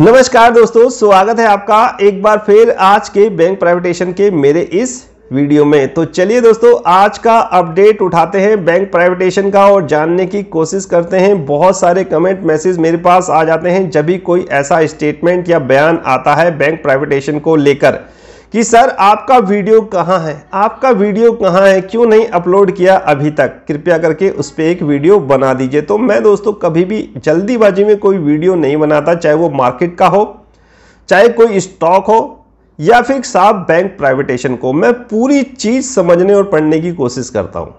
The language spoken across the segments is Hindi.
नमस्कार दोस्तों स्वागत है आपका एक बार फिर आज के बैंक प्राइवेटेशन के मेरे इस वीडियो में तो चलिए दोस्तों आज का अपडेट उठाते हैं बैंक प्राइवेटेशन का और जानने की कोशिश करते हैं बहुत सारे कमेंट मैसेज मेरे पास आ जाते हैं जब भी कोई ऐसा स्टेटमेंट या बयान आता है बैंक प्राइवेटेशन को लेकर कि सर आपका वीडियो कहाँ है आपका वीडियो कहाँ है क्यों नहीं अपलोड किया अभी तक कृपया करके उस पर एक वीडियो बना दीजिए तो मैं दोस्तों कभी भी जल्दीबाजी में कोई वीडियो नहीं बनाता चाहे वो मार्केट का हो चाहे कोई स्टॉक हो या फिर साफ बैंक प्राइवेटेशन को मैं पूरी चीज़ समझने और पढ़ने की कोशिश करता हूं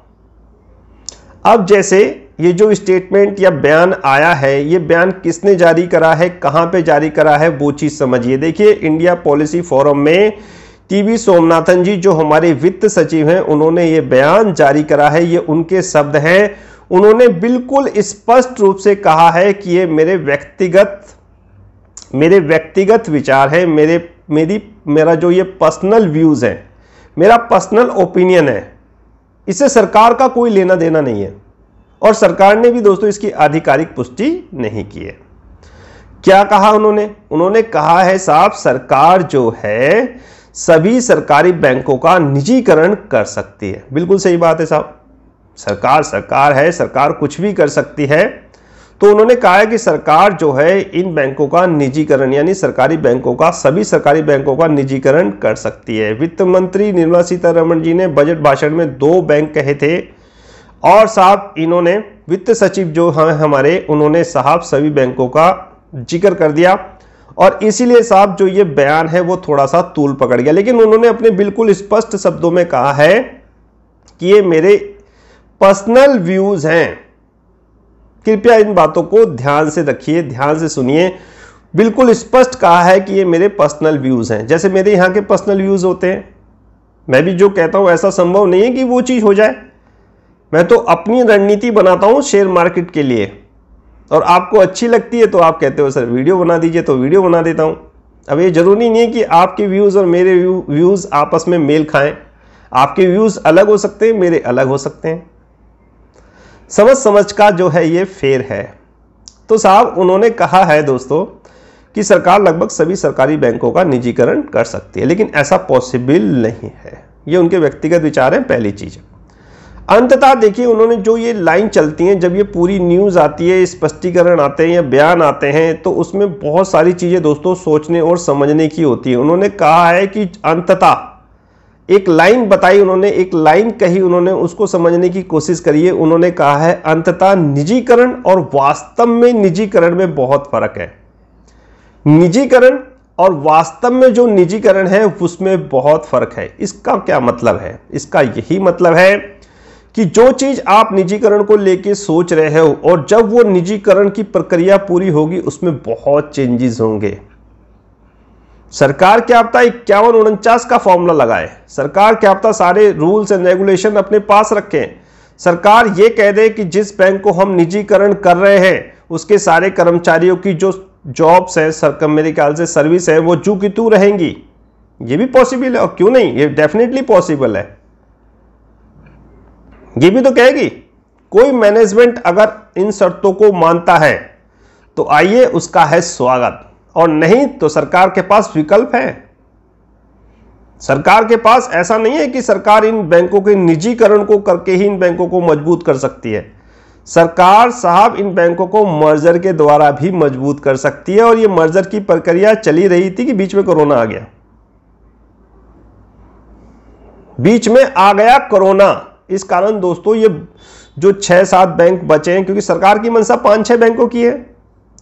अब जैसे ये जो स्टेटमेंट या बयान आया है ये बयान किसने जारी करा है कहां पे जारी करा है वो चीज़ समझिए देखिए इंडिया पॉलिसी फोरम में टीवी सोमनाथन जी जो हमारे वित्त सचिव हैं उन्होंने ये बयान जारी करा है ये उनके शब्द हैं उन्होंने बिल्कुल स्पष्ट रूप से कहा है कि ये मेरे व्यक्तिगत मेरे व्यक्तिगत विचार हैं मेरे मेरी मेरा जो ये पर्सनल व्यूज़ है मेरा पर्सनल ओपिनियन है इसे सरकार का कोई लेना देना नहीं है और सरकार ने भी दोस्तों इसकी आधिकारिक पुष्टि नहीं की है क्या कहा उन्होंने उन्होंने कहा है साहब सरकार जो है सभी सरकारी बैंकों का निजीकरण कर सकती है बिल्कुल सही बात है साहब सरकार सरकार है सरकार कुछ भी कर सकती है तो उन्होंने कहा है कि सरकार जो है इन बैंकों का निजीकरण यानी सरकारी बैंकों का सभी सरकारी बैंकों का निजीकरण कर सकती है वित्त मंत्री निर्मला सीतारमण जी ने बजट भाषण में दो बैंक कहे थे और साहब इन्होंने वित्त सचिव जो हैं हमारे उन्होंने साहब सभी बैंकों का जिक्र कर दिया और इसीलिए साहब जो ये बयान है वो थोड़ा सा तूल पकड़ गया लेकिन उन्होंने अपने बिल्कुल स्पष्ट शब्दों में कहा है कि ये मेरे पर्सनल व्यूज हैं कृपया इन बातों को ध्यान से रखिए ध्यान से सुनिए बिल्कुल स्पष्ट कहा है कि ये मेरे पर्सनल व्यूज हैं जैसे मेरे यहाँ के पर्सनल व्यूज होते हैं मैं भी जो कहता हूँ ऐसा संभव नहीं है कि वो चीज़ हो जाए मैं तो अपनी रणनीति बनाता हूँ शेयर मार्केट के लिए और आपको अच्छी लगती है तो आप कहते हो सर वीडियो बना दीजिए तो वीडियो बना देता हूँ अब ये ज़रूरी नहीं है कि आपके व्यूज़ और मेरे व्यूज़ आपस में मेल खाएं आपके व्यूज़ अलग हो सकते हैं मेरे अलग हो सकते हैं समझ समझ का जो है ये फेर है तो साहब उन्होंने कहा है दोस्तों कि सरकार लगभग सभी सरकारी बैंकों का निजीकरण कर सकती है लेकिन ऐसा पॉसिबल नहीं है ये उनके व्यक्तिगत विचार हैं पहली चीज़ अंततः देखिए उन्होंने जो ये लाइन चलती हैं जब ये पूरी न्यूज़ आती है स्पष्टीकरण आते हैं या बयान आते हैं तो उसमें बहुत सारी चीज़ें दोस्तों सोचने और समझने की होती है उन्होंने कहा है कि अंततः एक लाइन बताई उन्होंने एक लाइन कही उन्होंने उसको समझने की कोशिश करिए उन्होंने कहा है अंततः निजीकरण और वास्तव में निजीकरण में बहुत फ़र्क है निजीकरण और वास्तव में जो निजीकरण है उसमें बहुत फ़र्क है इसका क्या मतलब है इसका यही मतलब है कि जो चीज आप निजीकरण को लेके सोच रहे हो और जब वो निजीकरण की प्रक्रिया पूरी होगी उसमें बहुत चेंजेस होंगे सरकार क्या आपता इक्यावन उनचास का फॉर्मूला लगाए सरकार क्या आपता सारे रूल्स एंड रेगुलेशन अपने पास रखें सरकार ये कह दे कि जिस बैंक को हम निजीकरण कर रहे हैं उसके सारे कर्मचारियों की जो जॉब्स हैं सरकार मेरे ख्याल से सर्विस है वो जू की तू रहेंगी ये भी पॉसिबल है और क्यों नहीं ये डेफिनेटली पॉसिबल है ये भी तो कहेगी कोई मैनेजमेंट अगर इन शर्तों को मानता है तो आइए उसका है स्वागत और नहीं तो सरकार के पास विकल्प है सरकार के पास ऐसा नहीं है कि सरकार इन बैंकों के निजीकरण को करके ही इन बैंकों को मजबूत कर सकती है सरकार साहब इन बैंकों को मर्जर के द्वारा भी मजबूत कर सकती है और ये मर्जर की प्रक्रिया चली रही थी कि बीच में कोरोना आ गया बीच में आ गया कोरोना इस कारण दोस्तों ये जो छः सात बैंक बचे हैं क्योंकि सरकार की मंशा पाँच छः बैंकों की है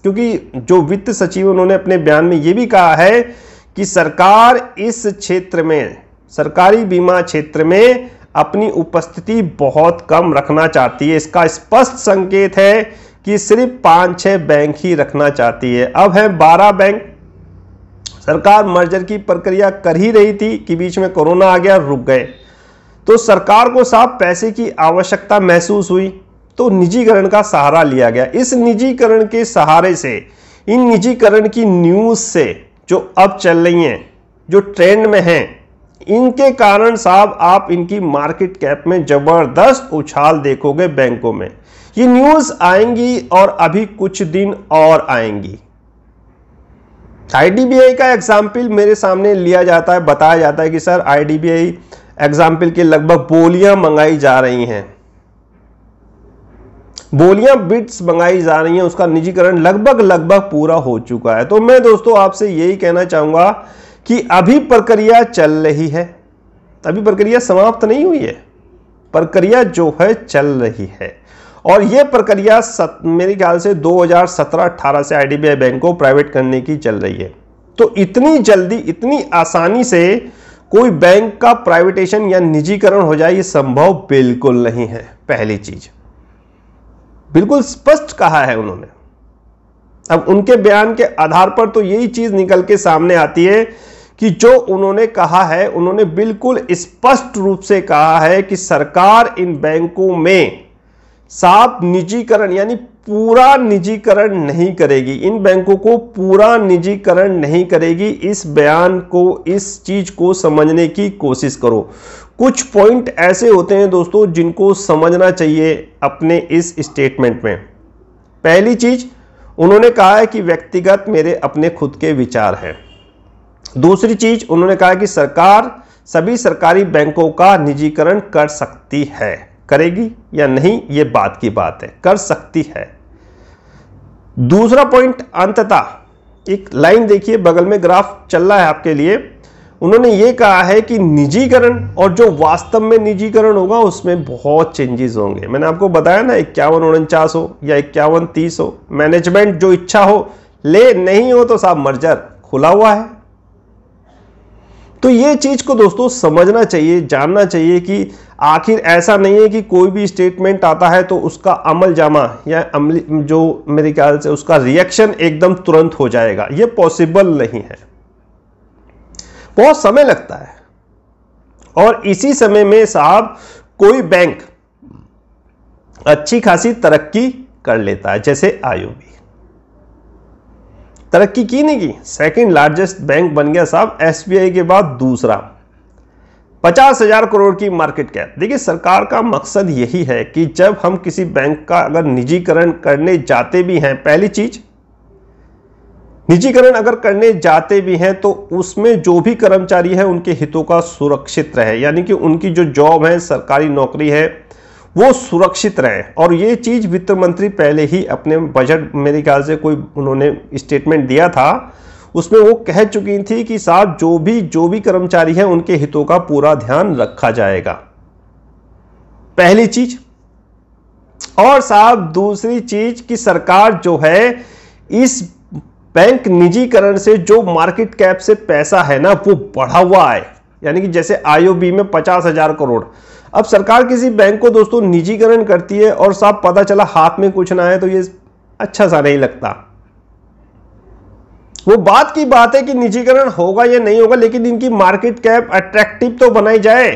क्योंकि जो वित्त सचिव उन्होंने अपने बयान में ये भी कहा है कि सरकार इस क्षेत्र में सरकारी बीमा क्षेत्र में अपनी उपस्थिति बहुत कम रखना चाहती है इसका स्पष्ट संकेत है कि सिर्फ पाँच छः बैंक ही रखना चाहती है अब है बारह बैंक सरकार मर्जर की प्रक्रिया कर ही रही थी कि बीच में कोरोना आ गया रुक गए तो सरकार को साफ पैसे की आवश्यकता महसूस हुई तो निजीकरण का सहारा लिया गया इस निजीकरण के सहारे से इन निजीकरण की न्यूज से जो अब चल रही हैं जो ट्रेंड में हैं इनके कारण साहब आप इनकी मार्केट कैप में जबरदस्त उछाल देखोगे बैंकों में ये न्यूज आएंगी और अभी कुछ दिन और आएंगी आईडीबीआई का एग्जाम्पल मेरे सामने लिया जाता है बताया जाता है कि सर आईडीबीआई एग्जाम्पल के लगभग बोलियां मंगाई जा रही हैं बोलियां बिट्स मंगाई जा रही हैं उसका निजीकरण लगभग लगभग पूरा हो चुका है तो मैं दोस्तों आपसे यही कहना चाहूंगा कि अभी प्रक्रिया चल रही है अभी प्रक्रिया समाप्त नहीं हुई है प्रक्रिया जो है चल रही है और यह प्रक्रिया सत, मेरे ख्याल से 2017-18 से आईडीबीआई बैंक को प्राइवेट करने की चल रही है तो इतनी जल्दी इतनी आसानी से कोई बैंक का प्राइवेटेशन या निजीकरण हो जाए ये संभव बिल्कुल नहीं है पहली चीज बिल्कुल स्पष्ट कहा है उन्होंने अब उनके बयान के आधार पर तो यही चीज निकल के सामने आती है कि जो उन्होंने कहा है उन्होंने बिल्कुल स्पष्ट रूप से कहा है कि सरकार इन बैंकों में साफ निजीकरण यानी पूरा निजीकरण नहीं करेगी इन बैंकों को पूरा निजीकरण नहीं करेगी इस बयान को इस चीज को समझने की कोशिश करो कुछ पॉइंट ऐसे होते हैं दोस्तों जिनको समझना चाहिए अपने इस स्टेटमेंट में पहली चीज उन्होंने कहा है कि व्यक्तिगत मेरे अपने खुद के विचार हैं दूसरी चीज उन्होंने कहा कि सरकार सभी सरकारी बैंकों का निजीकरण कर सकती है करेगी या नहीं ये बात की बात है कर सकती है दूसरा पॉइंट अंततः एक लाइन देखिए बगल में ग्राफ चल रहा है आपके लिए उन्होंने ये कहा है कि निजीकरण और जो वास्तव में निजीकरण होगा उसमें बहुत चेंजेस होंगे मैंने आपको बताया ना इक्यावन उनचास हो या इक्यावन तीस हो मैनेजमेंट जो इच्छा हो ले नहीं हो तो साहब मर्जर खुला हुआ है तो ये चीज़ को दोस्तों समझना चाहिए जानना चाहिए कि आखिर ऐसा नहीं है कि कोई भी स्टेटमेंट आता है तो उसका अमल जामा या अमली जो मेरे ख्याल से उसका रिएक्शन एकदम तुरंत हो जाएगा ये पॉसिबल नहीं है बहुत समय लगता है और इसी समय में साहब कोई बैंक अच्छी खासी तरक्की कर लेता है जैसे आयुबी तरक्की की नहीं की सेकंड लार्जेस्ट बैंक बन गया साहब एसबीआई के बाद दूसरा पचास हजार करोड़ की मार्केट कैप देखिए सरकार का मकसद यही है कि जब हम किसी बैंक का अगर निजीकरण करने जाते भी हैं पहली चीज निजीकरण अगर करने जाते भी हैं तो उसमें जो भी कर्मचारी है उनके हितों का सुरक्षित रहे यानी कि उनकी जो जॉब है सरकारी नौकरी है वो सुरक्षित रहे और ये चीज़ वित्त मंत्री पहले ही अपने बजट मेरे ख्याल से कोई उन्होंने स्टेटमेंट दिया था उसमें वो कह चुकी थी कि साहब जो भी जो भी कर्मचारी हैं उनके हितों का पूरा ध्यान रखा जाएगा पहली चीज और साहब दूसरी चीज कि सरकार जो है इस बैंक निजीकरण से जो मार्केट कैप से पैसा है ना वो बढ़ा हुआ है यानी कि जैसे आईओबी में पचास हजार करोड़ अब सरकार किसी बैंक को दोस्तों निजीकरण करती है और साफ पता चला हाथ में कुछ ना है तो ये अच्छा सा नहीं लगता वो बात की बात है कि निजीकरण होगा या नहीं होगा लेकिन इनकी मार्केट कैप अट्रैक्टिव तो बनाई जाए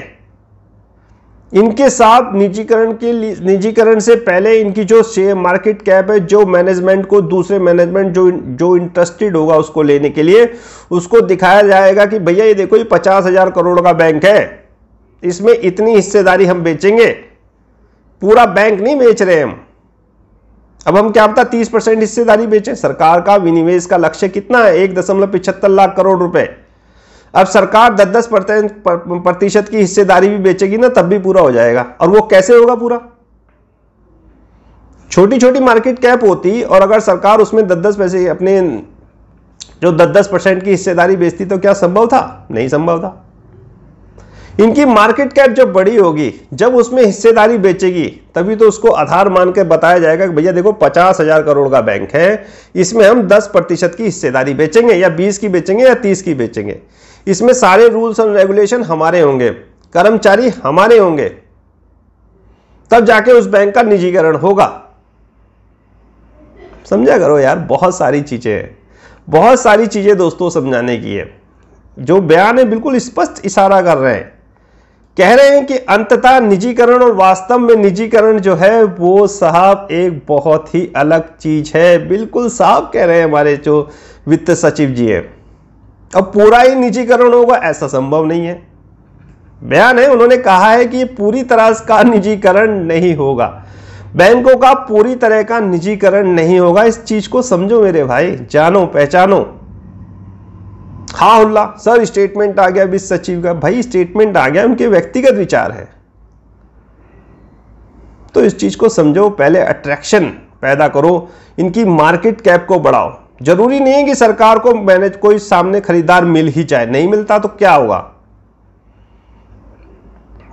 इनके साथ निजीकरण के निजीकरण से पहले इनकी जो शेयर मार्केट कैप है जो मैनेजमेंट को दूसरे मैनेजमेंट जो जो इंटरेस्टेड होगा उसको लेने के लिए उसको दिखाया जाएगा कि भैया ये देखो ये पचास हजार करोड़ का बैंक है इसमें इतनी हिस्सेदारी हम बेचेंगे पूरा बैंक नहीं बेच रहे हम अब हम क्या पता तीस परसेंट हिस्सेदारी बेचे सरकार का विनिवेश का लक्ष्य कितना है एक दशमलव पिछहत्तर लाख करोड़ रुपए अब सरकार दस दस प्रतिशत की हिस्सेदारी भी बेचेगी ना तब भी पूरा हो जाएगा और वो कैसे होगा पूरा छोटी छोटी मार्केट कैप होती और अगर सरकार उसमें दस दस पैसे अपने जो दस दस परसेंट की हिस्सेदारी बेचती तो क्या संभव था नहीं संभव था इनकी मार्केट कैप जब बड़ी होगी जब उसमें हिस्सेदारी बेचेगी तभी तो उसको आधार मान के बताया जाएगा कि भैया देखो पचास हजार करोड़ का बैंक है इसमें हम दस प्रतिशत की हिस्सेदारी बेचेंगे या बीस की बेचेंगे या तीस की बेचेंगे इसमें सारे रूल्स एंड रेगुलेशन हमारे होंगे कर्मचारी हमारे होंगे तब जाके उस बैंक का निजीकरण होगा समझा करो यार बहुत सारी चीजें हैं बहुत सारी चीजें दोस्तों समझाने की है जो बयान है बिल्कुल स्पष्ट इशारा कर रहे हैं कह रहे हैं कि अंततः निजीकरण और वास्तव में निजीकरण जो है वो साहब एक बहुत ही अलग चीज है बिल्कुल साफ कह रहे हैं हमारे जो वित्त सचिव जी हैं अब पूरा ही निजीकरण होगा ऐसा संभव नहीं है बयान है उन्होंने कहा है कि पूरी तरह का निजीकरण नहीं होगा बैंकों का पूरी तरह का निजीकरण नहीं होगा इस चीज को समझो मेरे भाई जानो पहचानो हाँ उल्ला सर स्टेटमेंट आ गया विश्व सचिव का भाई स्टेटमेंट आ गया उनके व्यक्तिगत विचार है तो इस चीज़ को समझो पहले अट्रैक्शन पैदा करो इनकी मार्केट कैप को बढ़ाओ जरूरी नहीं है कि सरकार को मैनेज कोई सामने खरीदार मिल ही जाए नहीं मिलता तो क्या होगा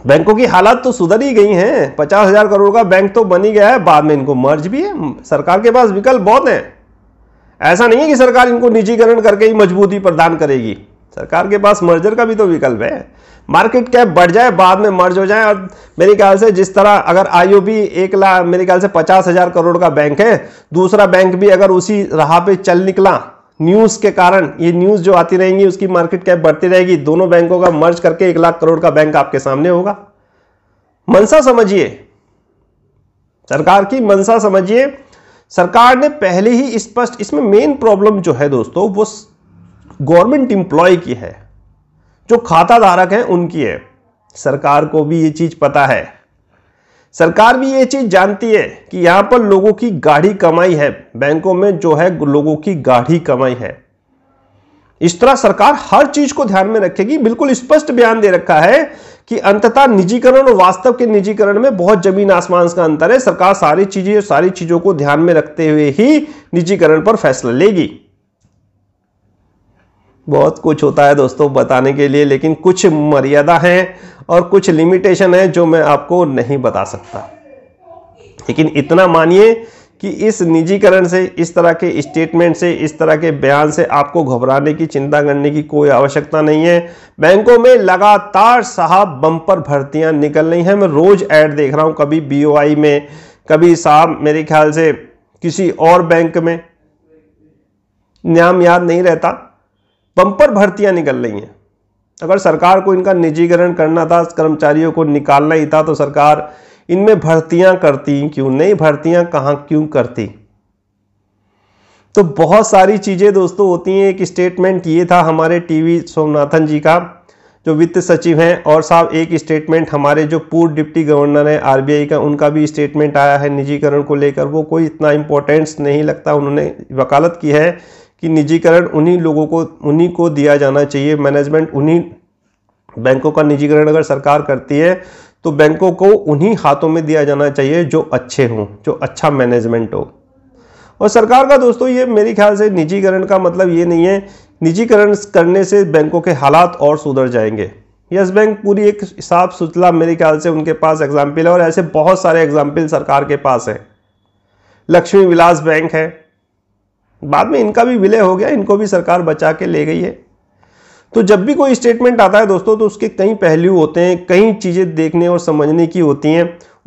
बैंकों की हालात तो सुधर ही गई हैं पचास हजार करोड़ का बैंक तो बन ही गया है बाद में इनको मर्ज भी है सरकार के पास विकल्प बहुत है ऐसा नहीं है कि सरकार इनको निजीकरण करके ही मजबूती प्रदान करेगी सरकार के पास मर्जर का भी तो विकल्प है मार्केट कैप बढ़ जाए बाद में मर्ज हो जाए और मेरे ख्याल से जिस तरह अगर आईओबी एक लाख मेरे ख्याल से पचास हजार करोड़ का बैंक है दूसरा बैंक भी अगर उसी राह पे चल निकला न्यूज़ के कारण ये न्यूज़ जो आती रहेंगी उसकी मार्केट कैप बढ़ती रहेगी दोनों बैंकों का मर्ज करके एक लाख करोड़ का बैंक आपके सामने होगा मनसा समझिए सरकार की मनसा समझिए सरकार ने पहले ही स्पष्ट इस इसमें मेन प्रॉब्लम जो है दोस्तों वो गवर्नमेंट इंप्लॉय की है जो खाता धारक है उनकी है सरकार को भी ये चीज पता है सरकार भी ये चीज जानती है कि यहां पर लोगों की गाढ़ी कमाई है बैंकों में जो है लोगों की गाढ़ी कमाई है इस तरह सरकार हर चीज को ध्यान में रखेगी बिल्कुल स्पष्ट बयान दे रखा है कि अंततः निजीकरण और वास्तव के निजीकरण में बहुत जमीन आसमान का अंतर है सरकार सारी चीजें सारी चीजों को ध्यान में रखते हुए ही निजीकरण पर फैसला लेगी बहुत कुछ होता है दोस्तों बताने के लिए लेकिन कुछ मर्यादा है और कुछ लिमिटेशन है जो मैं आपको नहीं बता सकता लेकिन इतना मानिए कि इस निजीकरण से इस तरह के स्टेटमेंट से इस तरह के बयान से आपको घबराने की चिंता करने की कोई आवश्यकता नहीं है बैंकों में लगातार साहब बंपर भर्तियां निकल रही हैं मैं रोज़ ऐड देख रहा हूं कभी बीओआई में कभी साहब मेरे ख्याल से किसी और बैंक में नाम याद नहीं रहता बंपर भर्तियां निकल रही हैं अगर सरकार को इनका निजीकरण करना था कर्मचारियों को निकालना ही था तो सरकार इनमें भर्तियां करती क्यों नहीं भर्तियां कहाँ क्यों करती तो बहुत सारी चीज़ें दोस्तों होती हैं एक स्टेटमेंट ये था हमारे टीवी सोमनाथन जी का जो वित्त सचिव हैं और साहब एक स्टेटमेंट हमारे जो पूर्व डिप्टी गवर्नर हैं आरबीआई का उनका भी स्टेटमेंट आया है निजीकरण को लेकर वो कोई इतना इम्पोर्टेंस नहीं लगता उन्होंने वकालत की है कि निजीकरण उन्हीं लोगों को उन्हीं को दिया जाना चाहिए मैनेजमेंट उन्हीं बैंकों का निजीकरण अगर सरकार करती है तो बैंकों को उन्हीं हाथों में दिया जाना चाहिए जो अच्छे हों जो अच्छा मैनेजमेंट हो और सरकार का दोस्तों ये मेरे ख्याल से निजीकरण का मतलब ये नहीं है निजीकरण करने से बैंकों के हालात और सुधर जाएंगे यस बैंक पूरी एक साफ सुथला मेरे ख्याल से उनके पास एग्जाम्पल है और ऐसे बहुत सारे एग्जाम्पल सरकार के पास हैं लक्ष्मी विलास बैंक है बाद में इनका भी विलय हो गया इनको भी सरकार बचा के ले गई है तो जब भी कोई स्टेटमेंट आता है दोस्तों तो उसके कई पहलू होते हैं कई चीज़ें देखने और समझने की होती हैं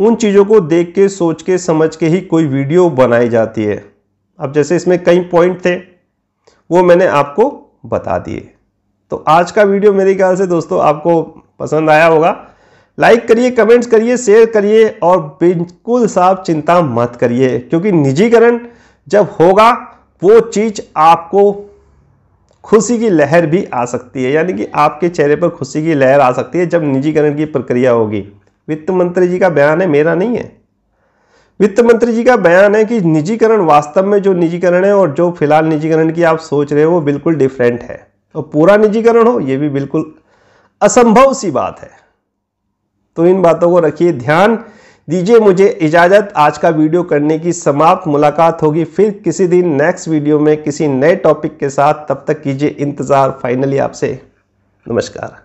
उन चीज़ों को देख के सोच के समझ के ही कोई वीडियो बनाई जाती है अब जैसे इसमें कई पॉइंट थे वो मैंने आपको बता दिए तो आज का वीडियो मेरे ख्याल से दोस्तों आपको पसंद आया होगा लाइक करिए कमेंट्स करिए शेयर करिए और बिल्कुल साफ चिंता मत करिए क्योंकि निजीकरण जब होगा वो चीज़ आपको खुशी की लहर भी आ सकती है यानी कि आपके चेहरे पर खुशी की लहर आ सकती है जब निजीकरण की प्रक्रिया होगी वित्त मंत्री जी का बयान है मेरा नहीं है वित्त मंत्री जी का बयान है कि निजीकरण वास्तव में जो निजीकरण है और जो फिलहाल निजीकरण की आप सोच रहे हो वो बिल्कुल डिफरेंट है और पूरा निजीकरण हो ये भी बिल्कुल असंभव सी बात है तो इन बातों को रखिए ध्यान दीजिए मुझे इजाज़त आज का वीडियो करने की समाप्त मुलाकात होगी फिर किसी दिन नेक्स्ट वीडियो में किसी नए टॉपिक के साथ तब तक कीजिए इंतज़ार फाइनली आपसे नमस्कार